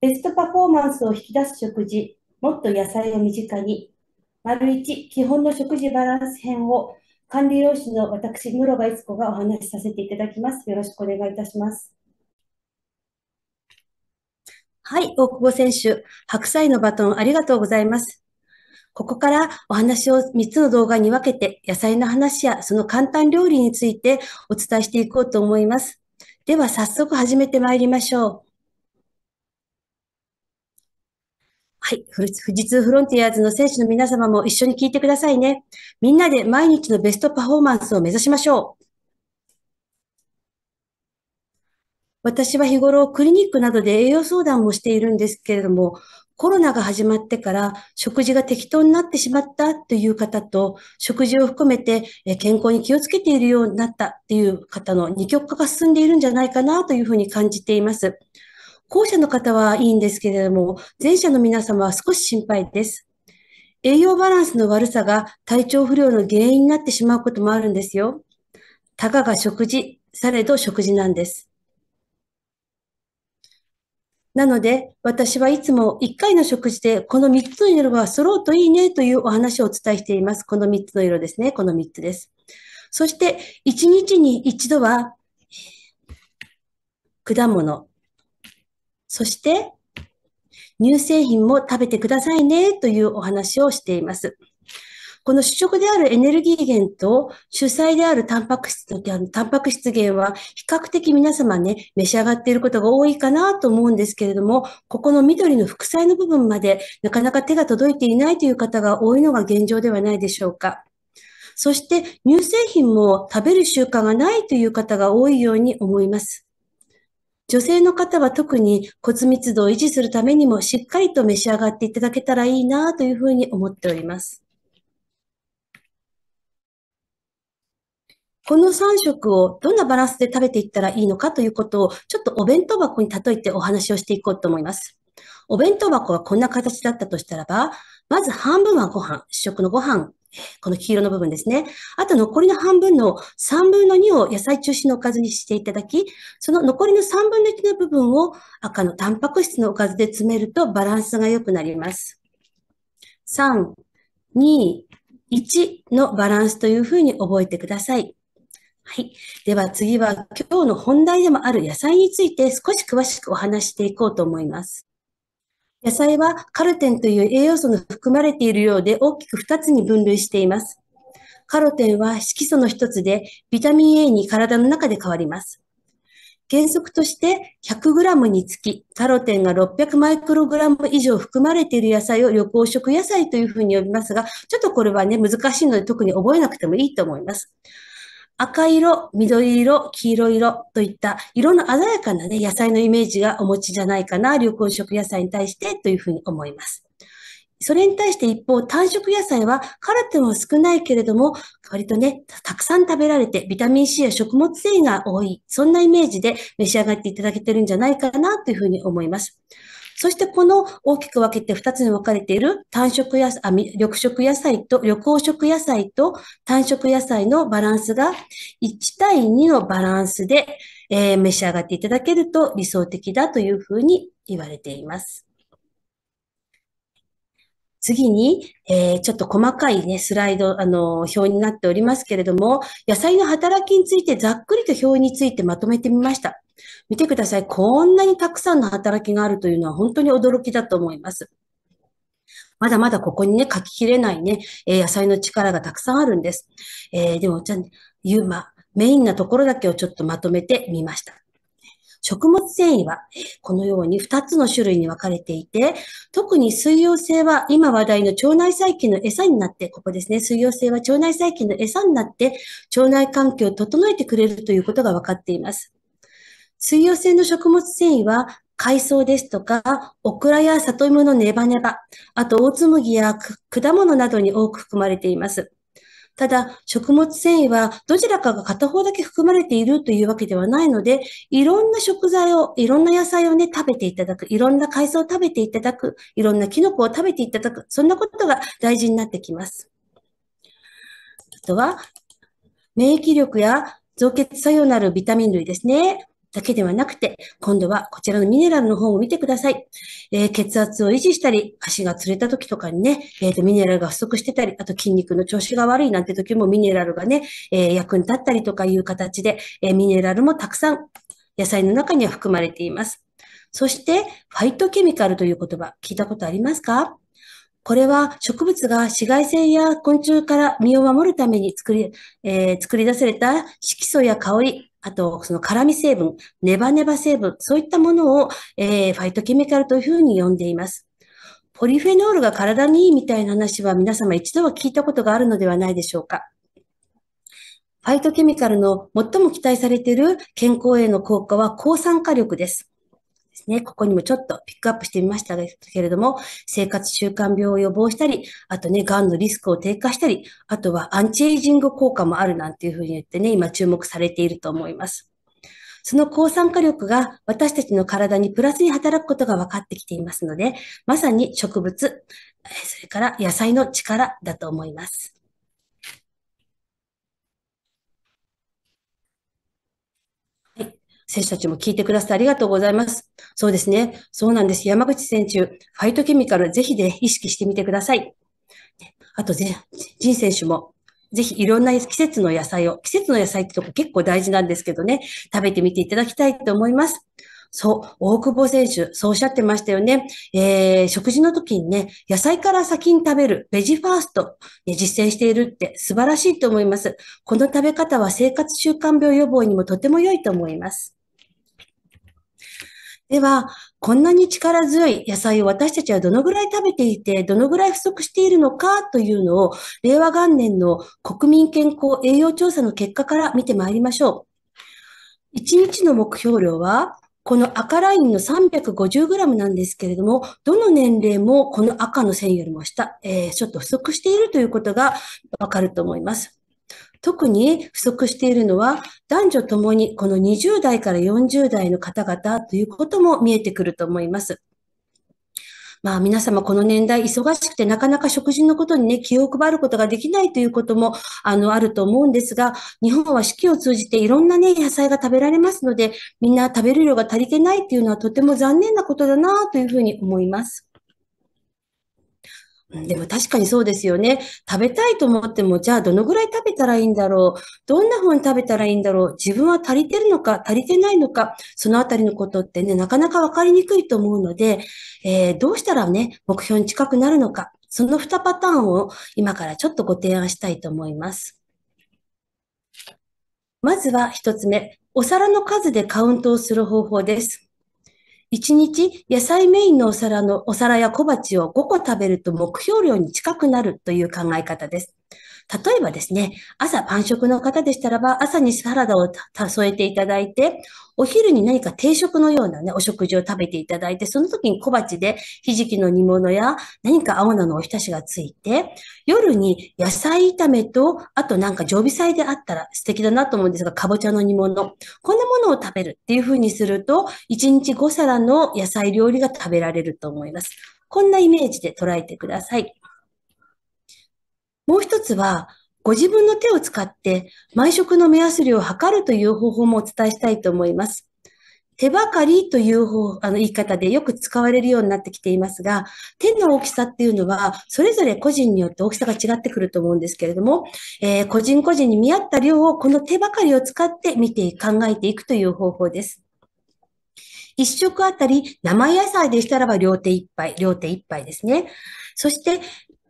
ベストパフォーマンスを引き出す食事、もっと野菜を身近に。丸一、基本の食事バランス編を管理用紙の私、室賀悦子がお話しさせていただきます。よろしくお願いいたします。はい、大久保選手、白菜のバトンありがとうございます。ここからお話を3つの動画に分けて、野菜の話やその簡単料理についてお伝えしていこうと思います。では早速始めてまいりましょう。はい。富士通フロンティアーズの選手の皆様も一緒に聞いてくださいね。みんなで毎日のベストパフォーマンスを目指しましょう。私は日頃クリニックなどで栄養相談もしているんですけれども、コロナが始まってから食事が適当になってしまったという方と、食事を含めて健康に気をつけているようになったっていう方の二極化が進んでいるんじゃないかなというふうに感じています。後者の方はいいんですけれども、前者の皆様は少し心配です。栄養バランスの悪さが体調不良の原因になってしまうこともあるんですよ。たかが食事、されど食事なんです。なので、私はいつも1回の食事でこの3つの色が揃うといいねというお話をお伝えしています。この3つの色ですね。この3つです。そして、1日に1度は果物、そして、乳製品も食べてくださいねというお話をしています。この主食であるエネルギー源と主菜であるタンパク質の、タンパク質源は比較的皆様ね、召し上がっていることが多いかなと思うんですけれども、ここの緑の副菜の部分までなかなか手が届いていないという方が多いのが現状ではないでしょうか。そして乳製品も食べる習慣がないという方が多いように思います。女性の方は特に骨密度を維持するためにもしっかりと召し上がっていただけたらいいなというふうに思っております。この3食をどんなバランスで食べていったらいいのかということを、ちょっとお弁当箱に例えてお話をしていこうと思います。お弁当箱はこんな形だったとしたらば、まず半分はご飯、主食のご飯、この黄色の部分ですね。あと残りの半分の3分の2を野菜中心のおかずにしていただき、その残りの3分の1の部分を赤のタンパク質のおかずで詰めるとバランスが良くなります。3、2、1のバランスというふうに覚えてください。はい。では次は今日の本題でもある野菜について少し詳しくお話していこうと思います。野菜はカルテンという栄養素の含まれているようで大きく2つに分類しています。カロテンは色素の一つで、ビタミン A に体の中で変わります。原則として 100g につきカロテンが600マイクログラム以上含まれている野菜を旅行食野菜というふうに呼びますが、ちょっとこれはね、難しいので特に覚えなくてもいいと思います。赤色、緑色、黄色色といった色の鮮やかな、ね、野菜のイメージがお持ちじゃないかな、緑黄色野菜に対してというふうに思います。それに対して一方、単色野菜はカラテンは少ないけれども、割とね、たくさん食べられて、ビタミン C や食物繊維が多い、そんなイメージで召し上がっていただけてるんじゃないかなというふうに思います。そしてこの大きく分けて2つに分かれている単色やあ緑色野菜と緑黄色野菜と単色野菜のバランスが1対2のバランスで、えー、召し上がっていただけると理想的だというふうに言われています。次に、えー、ちょっと細かいね、スライド、あの、表になっておりますけれども、野菜の働きについてざっくりと表についてまとめてみました。見てください。こんなにたくさんの働きがあるというのは本当に驚きだと思います。まだまだここにね、書ききれないね、えー、野菜の力がたくさんあるんです。えー、でも、じゃあ、ユーマ、メインなところだけをちょっとまとめてみました。食物繊維は、このように2つの種類に分かれていて、特に水溶性は今話題の腸内細菌の餌になって、ここですね、水溶性は腸内細菌の餌になって、腸内環境を整えてくれるということが分かっています。水溶性の食物繊維は、海藻ですとか、オクラや里芋のネバネバ、あと大紬や果物などに多く含まれています。ただ、食物繊維はどちらかが片方だけ含まれているというわけではないので、いろんな食材を、いろんな野菜をね、食べていただく、いろんな海藻を食べていただく、いろんなキノコを食べていただく、そんなことが大事になってきます。あとは、免疫力や増血作用のあるビタミン類ですね。だけではなくて、今度はこちらのミネラルの方を見てください。えー、血圧を維持したり、足がつれた時とかにね、えー、と、ミネラルが不足してたり、あと筋肉の調子が悪いなんて時もミネラルがね、えー、役に立ったりとかいう形で、えミネラルもたくさん野菜の中には含まれています。そして、ファイトケミカルという言葉、聞いたことありますかこれは植物が紫外線や昆虫から身を守るために作り、えー、作り出された色素や香り、あと、その辛味成分、ネバネバ成分、そういったものを、えー、ファイトケミカルというふうに呼んでいます。ポリフェノールが体にいいみたいな話は皆様一度は聞いたことがあるのではないでしょうか。ファイトケミカルの最も期待されている健康への効果は抗酸化力です。ですね、ここにもちょっとピックアップしてみましたけれども、生活習慣病を予防したり、あとね、癌のリスクを低下したり、あとはアンチエイジング効果もあるなんていうふうに言ってね、今注目されていると思います。その抗酸化力が私たちの体にプラスに働くことが分かってきていますので、まさに植物、それから野菜の力だと思います。選手たちも聞いてくださってありがとうございます。そうですね。そうなんです。山口選手、ファイトケミカル、ぜひで、ね、意識してみてください。あとね、ジン選手も、ぜひいろんな季節の野菜を、季節の野菜ってとこ結構大事なんですけどね、食べてみていただきたいと思います。そう、大久保選手、そうおっしゃってましたよね。えー、食事の時にね、野菜から先に食べる、ベジファースト、ね、実践しているって素晴らしいと思います。この食べ方は生活習慣病予防にもとても良いと思います。では、こんなに力強い野菜を私たちはどのぐらい食べていて、どのぐらい不足しているのかというのを、令和元年の国民健康栄養調査の結果から見てまいりましょう。1日の目標量はこの赤ラインの 350g なんですけれども、どの年齢もこの赤の線よりも下、えー、ちょっと不足しているということがわかると思います。特に不足しているのは男女ともにこの20代から40代の方々ということも見えてくると思います。まあ皆様この年代忙しくてなかなか食事のことにね、気を配ることができないということも、あの、あると思うんですが、日本は四季を通じていろんなね、野菜が食べられますので、みんな食べる量が足りてないっていうのはとても残念なことだなというふうに思います。でも確かにそうですよね。食べたいと思っても、じゃあどのぐらい食べたらいいんだろう。どんな風に食べたらいいんだろう。自分は足りてるのか、足りてないのか。そのあたりのことってね、なかなかわかりにくいと思うので、えー、どうしたらね、目標に近くなるのか。その2パターンを今からちょっとご提案したいと思います。まずは1つ目。お皿の数でカウントをする方法です。1日野菜メインのお皿のお皿や小鉢を5個食べると目標量に近くなるという考え方です。例えばですね、朝パン食の方でしたらば、朝にサラダを添えていただいて、お昼に何か定食のようなね、お食事を食べていただいて、その時に小鉢でひじきの煮物や何か青菜のおひたしがついて、夜に野菜炒めと、あとなんか常備菜であったら素敵だなと思うんですが、かぼちゃの煮物。こんなものを食べるっていう風にすると、1日5皿の野菜料理が食べられると思います。こんなイメージで捉えてください。もう一つは、ご自分の手を使って毎食の目安量を測るという方法もお伝えしたいと思います。手ばかりという方あの言い方でよく使われるようになってきていますが、手の大きさっていうのは、それぞれ個人によって大きさが違ってくると思うんですけれども、えー、個人個人に見合った量をこの手ばかりを使って見て考えていくという方法です。一食あたり生野菜でしたらば両手一杯、両手一杯ですね。そして、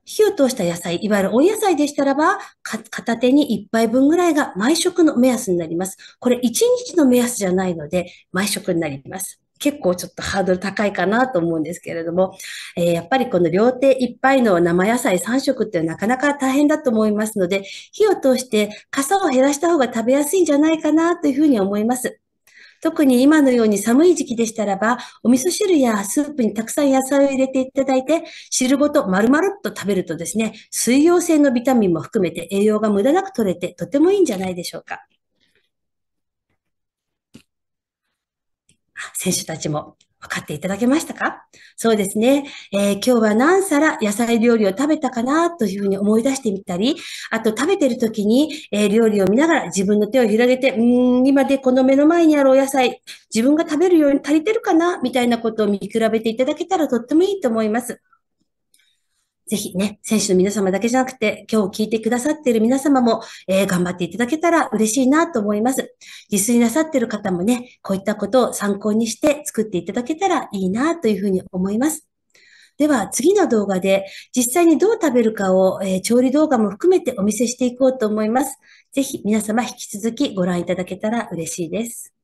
火を通した野菜、いわゆる温野菜でしたらば、片手に1杯分ぐらいが毎食の目安になります。これ1日の目安じゃないので、毎食になります。結構ちょっとハードル高いかなと思うんですけれども、えー、やっぱりこの両手いっぱいの生野菜3食ってなかなか大変だと思いますので、火を通して傘を減らした方が食べやすいんじゃないかなというふうに思います。特に今のように寒い時期でしたらば、お味噌汁やスープにたくさん野菜を入れていただいて、汁ごと丸々っと食べるとですね、水溶性のビタミンも含めて栄養が無駄なく取れて、とてもいいんじゃないでしょうか。選手たちも分かっていただけましたかそうですね、えー、今日は何皿野菜料理を食べたかなというふうに思い出してみたり、あと食べてる時に、えー、料理を見ながら自分の手を広げて、うん、今でこの目の前にあるお野菜、自分が食べるように足りてるかなみたいなことを見比べていただけたらとってもいいと思います。ぜひね、選手の皆様だけじゃなくて、今日聞いてくださっている皆様も、えー、頑張っていただけたら嬉しいなと思います。自炊なさっている方もね、こういったことを参考にして作っていただけたらいいなというふうに思います。では次の動画で実際にどう食べるかを、えー、調理動画も含めてお見せしていこうと思います。ぜひ皆様引き続きご覧いただけたら嬉しいです。